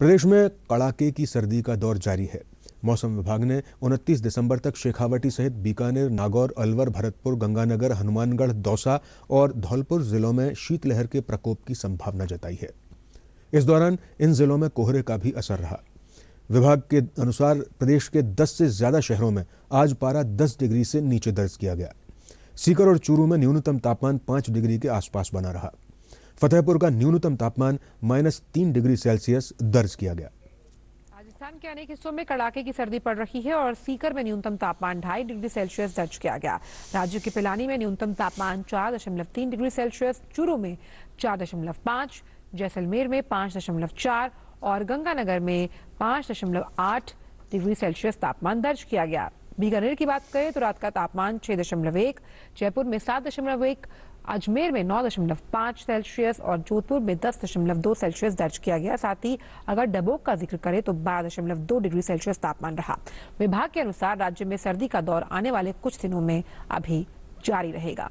प्रदेश में कड़ाके की सर्दी का दौर जारी है मौसम विभाग ने 29 दिसंबर तक शेखावटी सहित बीकानेर नागौर अलवर भरतपुर गंगानगर हनुमानगढ़ दौसा और धौलपुर जिलों में शीतलहर के प्रकोप की संभावना जताई है इस दौरान इन जिलों में कोहरे का भी असर रहा विभाग के अनुसार प्रदेश के 10 से ज्यादा शहरों में आज पारा 10 डिग्री से नीचे दर्ज किया गया सीकर और चूरू में न्यूनतम तापमान 5 डिग्री के आसपास बना रहा फतेहपुर का न्यूनतम तापमान माइनस तीन डिग्री सेल्सियस दर्ज किया गया राजस्थान के अनेक हिस्सों में कड़ाके की सर्दी पड़ रही है और सीकर में न्यूनतम तापमान ढाई डिग्री सेल्सियस दर्ज किया गया राज्य के पिलानी में न्यूनतम तापमान चार दशमलव तीन डिग्री सेल्सियस चूरू में चार दशमलव पाँच जैसलमेर में पांच दशमलव चार और गंगानगर में पाँच दशमलव आठ डिग्री सेल्सियस तापमान दर्ज किया गया बीकानेर की बात करें तो रात का तापमान छह दशमलव एक जयपुर में सात दशमलव एक अजमेर में नौ दशमलव पांच सेल्सियस और जोधपुर में दस दशमलव दो सेल्सियस दर्ज किया गया साथ ही अगर डबोक का जिक्र करें तो बारह दशमलव दो डिग्री सेल्सियस तापमान रहा विभाग के अनुसार राज्य में सर्दी का दौर आने वाले कुछ दिनों में अभी जारी रहेगा